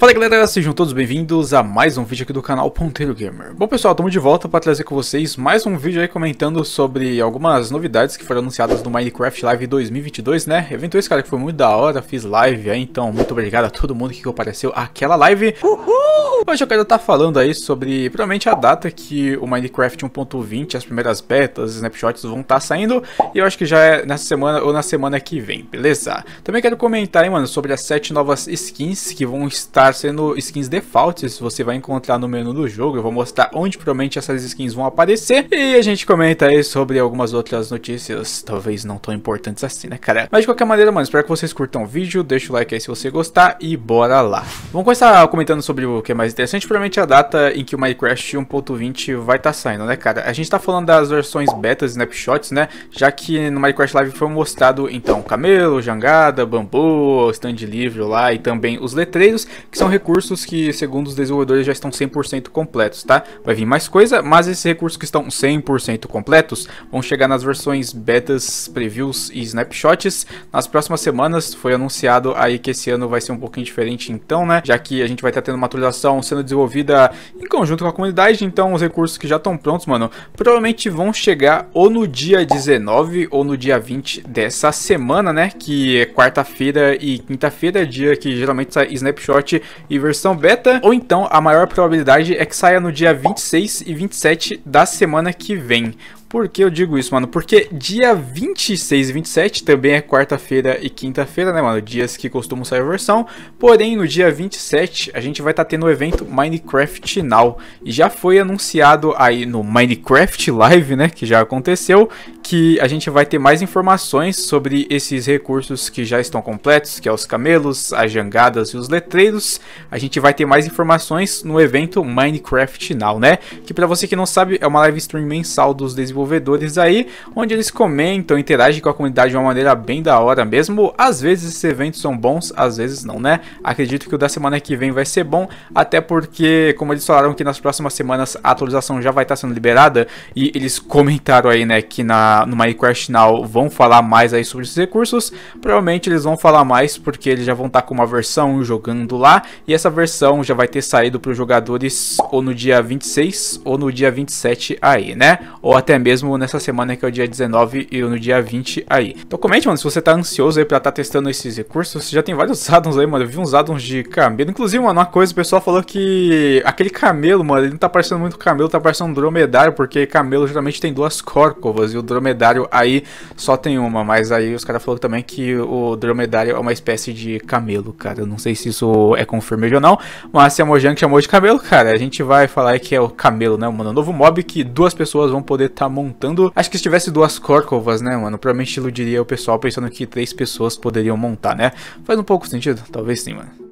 Fala galera, sejam todos bem-vindos a mais um vídeo aqui do canal Ponteiro Gamer. Bom pessoal, estamos de volta para trazer com vocês mais um vídeo aí comentando sobre algumas novidades que foram anunciadas no Minecraft Live 2022, né? Evento esse cara que foi muito da hora, fiz live aí, então muito obrigado a todo mundo que compareceu àquela live. Uhul! Hoje eu quero estar falando aí sobre provavelmente a data que o Minecraft 1.20, as primeiras betas, snapshots vão estar tá saindo. E eu acho que já é nessa semana ou na semana que vem, beleza? Também quero comentar, hein, mano, sobre as 7 novas skins que vão estar sendo skins defaults. Você vai encontrar no menu do jogo. Eu vou mostrar onde provavelmente essas skins vão aparecer. E a gente comenta aí sobre algumas outras notícias, talvez não tão importantes assim, né, cara? Mas de qualquer maneira, mano, espero que vocês curtam o vídeo. Deixa o like aí se você gostar e bora lá. Vamos começar comentando sobre o o que é mais interessante, provavelmente a data em que o Minecraft 1.20 vai estar tá saindo, né, cara? A gente tá falando das versões betas, snapshots, né? Já que no Minecraft Live foi mostrado, então, camelo, jangada, bambu, stand livre lá e também os letreiros, que são recursos que, segundo os desenvolvedores, já estão 100% completos, tá? Vai vir mais coisa, mas esses recursos que estão 100% completos vão chegar nas versões betas, previews e snapshots nas próximas semanas. Foi anunciado aí que esse ano vai ser um pouquinho diferente então, né? Já que a gente vai estar tá tendo uma atualização atualização sendo desenvolvida em conjunto com a comunidade, então os recursos que já estão prontos, mano, provavelmente vão chegar ou no dia 19 ou no dia 20 dessa semana, né, que é quarta-feira e quinta-feira, dia que geralmente sai snapshot e versão beta, ou então a maior probabilidade é que saia no dia 26 e 27 da semana que vem. Por que eu digo isso, mano? Porque dia 26 e 27 também é quarta-feira e quinta-feira, né, mano? Dias que costumam sair versão. Porém, no dia 27, a gente vai estar tá tendo o evento Minecraft Now. E já foi anunciado aí no Minecraft Live, né, que já aconteceu, que a gente vai ter mais informações sobre esses recursos que já estão completos, que é os camelos, as jangadas e os letreiros. A gente vai ter mais informações no evento Minecraft Now, né? Que para você que não sabe, é uma live stream mensal dos desenvolvedores desenvolvedores aí, onde eles comentam, interagem com a comunidade de uma maneira bem da hora mesmo. Às vezes esses eventos são bons, às vezes não, né? Acredito que o da semana que vem vai ser bom, até porque, como eles falaram que nas próximas semanas a atualização já vai estar sendo liberada, e eles comentaram aí, né, que na, no Minecraft Now vão falar mais aí sobre esses recursos, provavelmente eles vão falar mais porque eles já vão estar com uma versão jogando lá, e essa versão já vai ter saído para os jogadores ou no dia 26 ou no dia 27 aí, né? Ou até mesmo mesmo nessa semana que é o dia 19 e no dia 20 aí. Então comente, mano, se você tá ansioso aí pra estar tá testando esses recursos, já tem vários addons aí, mano. Eu vi uns addons de camelo. Inclusive, mano, uma coisa, o pessoal falou que aquele camelo, mano, ele não tá parecendo muito camelo, tá parecendo um dromedário, porque camelo geralmente tem duas córcovas e o dromedário aí só tem uma, mas aí os caras falaram também que o dromedário é uma espécie de camelo, cara. Eu não sei se isso é confirmado ou não, mas se a Mojang chamou de camelo, cara, a gente vai falar que é o camelo, né, mano? O novo mob que duas pessoas vão poder estar tá montando, acho que se tivesse duas corcovas, né, mano? Provavelmente iludiria o pessoal pensando que três pessoas poderiam montar, né? Faz um pouco sentido? Talvez sim, mano.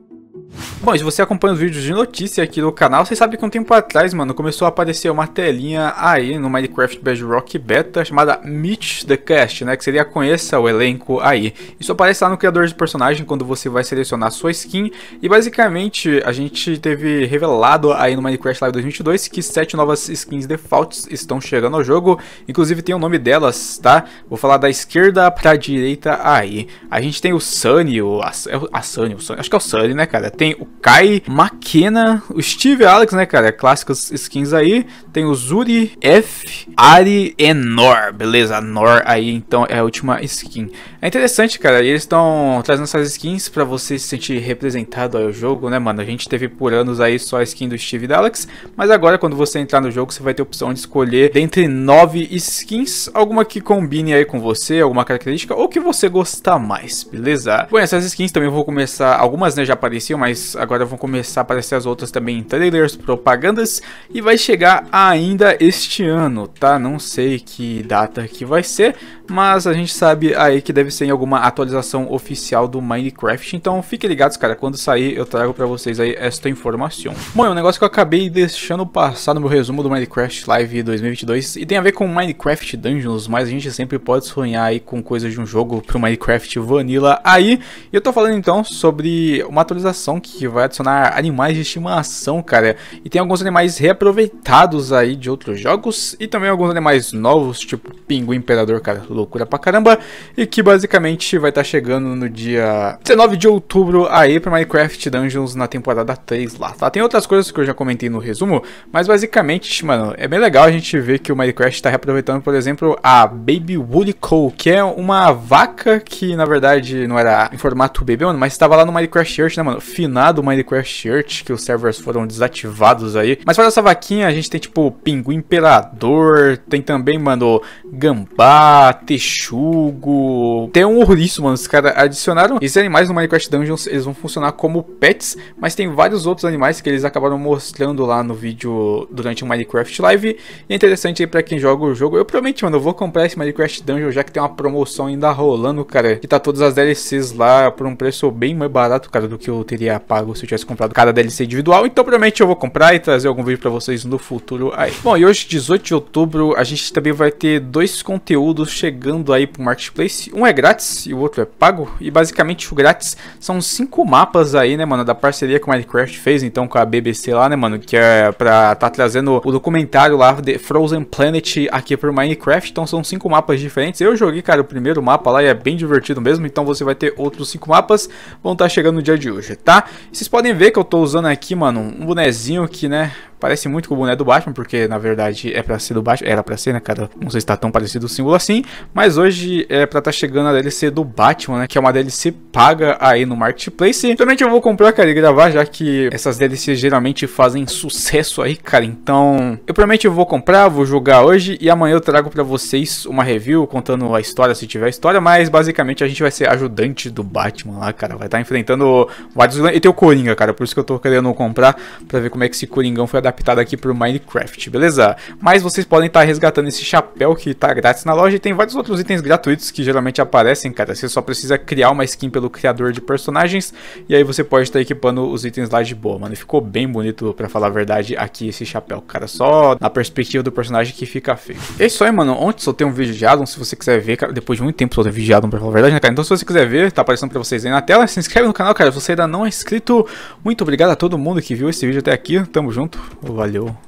Bom, se você acompanha os vídeos de notícia aqui do canal, você sabe que um tempo atrás, mano, começou a aparecer uma telinha aí no Minecraft Bedrock Beta chamada Meet the Cast, né, que seria conheça o elenco aí. Isso aparece lá no criador de personagem quando você vai selecionar sua skin e basicamente a gente teve revelado aí no Minecraft Live 2022 que sete novas skins defaults estão chegando ao jogo, inclusive tem o nome delas, tá? Vou falar da esquerda pra direita aí. A gente tem o Sunny, o, a, a Sunny, o Sunny, acho que é o Sunny, né, cara? Tem o Kai, Makena, o Steve Alex, né, cara? É Clássicas skins aí. Tem o Zuri, F, Ari e Nor. Beleza, Nor aí, então, é a última skin. É interessante, cara. Eles estão trazendo essas skins pra você se sentir representado ao jogo, né, mano? A gente teve por anos aí só a skin do Steve Alex. Mas agora, quando você entrar no jogo, você vai ter a opção de escolher dentre nove skins. Alguma que combine aí com você, alguma característica, ou que você gostar mais, beleza? Bom, essas skins também vou começar... Algumas, né, já apareciam, mas mas agora vão começar a aparecer as outras também em trailers, propagandas e vai chegar ainda este ano, tá? Não sei que data que vai ser, mas a gente sabe aí que deve ser em alguma atualização oficial do Minecraft, então fiquem ligados, cara, quando sair eu trago para vocês aí esta informação. Bom, é um negócio que eu acabei deixando passar no meu resumo do Minecraft Live 2022 e tem a ver com Minecraft Dungeons, mas a gente sempre pode sonhar aí com coisas de um jogo pro Minecraft Vanilla aí. E eu tô falando então sobre uma atualização que vai adicionar animais de estimação, cara. E tem alguns animais reaproveitados aí de outros jogos e também alguns animais novos, tipo Pinguim Imperador, cara, loucura pra caramba. E que basicamente vai estar tá chegando no dia 19 de outubro aí pra Minecraft Dungeons na temporada 3 lá, tá? Tem outras coisas que eu já comentei no resumo, mas basicamente, mano, é bem legal a gente ver que o Minecraft tá reaproveitando, por exemplo, a Baby Woolly Cow, que é uma vaca que, na verdade, não era em formato bebê, mano, mas estava lá no Minecraft Earth, né, mano? Final eliminado o Minecraft Church, que os servers foram desativados aí. Mas fora essa vaquinha, a gente tem tipo Pinguim Imperador, tem também, mano, Gambá, Texugo. Tem um ouriço, mano. Os caras adicionaram esses animais no Minecraft Dungeons, eles vão funcionar como pets, mas tem vários outros animais que eles acabaram mostrando lá no vídeo durante o Minecraft Live. E é interessante aí pra quem joga o jogo. Eu prometi, mano, eu vou comprar esse Minecraft Dungeon já que tem uma promoção ainda rolando, cara. Que tá todas as DLCs lá por um preço bem mais barato, cara, do que eu teria pago se eu tivesse comprado cada DLC individual. Então, provavelmente eu vou comprar e trazer algum vídeo para vocês no futuro aí. Bom, e hoje, 18 de outubro, a gente também vai ter dois conteúdos chegando aí pro Marketplace. Um é grátis e o outro é pago. E basicamente o grátis são cinco mapas aí, né, mano, da parceria que o Minecraft fez, então, com a BBC lá, né, mano, que é pra tá trazendo o documentário lá de Frozen Planet aqui pro Minecraft. Então, são cinco mapas diferentes. Eu joguei, cara, o primeiro mapa lá e é bem divertido mesmo. Então, você vai ter outros cinco mapas, vão estar tá chegando no dia de hoje, tá? Vocês podem ver que eu tô usando aqui, mano, um bonezinho que, né, Parece muito com o boné do Batman, porque na verdade é pra ser do Batman. Era pra ser, né, cara? Não sei se tá tão parecido o símbolo assim. Mas hoje é pra tá chegando a DLC do Batman, né? Que é uma DLC paga aí no Marketplace. Geralmente eu vou comprar, cara, e gravar, já que essas DLCs geralmente fazem sucesso aí, cara. Então, eu provavelmente eu vou comprar, vou jogar hoje. E amanhã eu trago pra vocês uma review contando a história, se tiver história. Mas basicamente a gente vai ser ajudante do Batman lá, cara. Vai estar tá enfrentando vários. E tem o Coringa, cara. Por isso que eu tô querendo comprar, pra ver como é que esse Coringão foi adaptado adaptado aqui para o Minecraft, beleza? Mas vocês podem estar tá resgatando esse chapéu que está grátis na loja e tem vários outros itens gratuitos que geralmente aparecem, cara. Você só precisa criar uma skin pelo criador de personagens e aí você pode estar tá equipando os itens lá de boa, mano. E ficou bem bonito, para falar a verdade, aqui esse chapéu, cara. Só na perspectiva do personagem que fica feio. É isso aí, mano. Ontem soltei um vídeo de Adam, se você quiser ver, cara. Depois de muito tempo soltei um vídeo de Adam, pra falar a verdade, né, cara? Então se você quiser ver, tá aparecendo pra vocês aí na tela. Se inscreve no canal, cara. Se você ainda não é inscrito, muito obrigado a todo mundo que viu esse vídeo até aqui. Tamo junto. Valeu.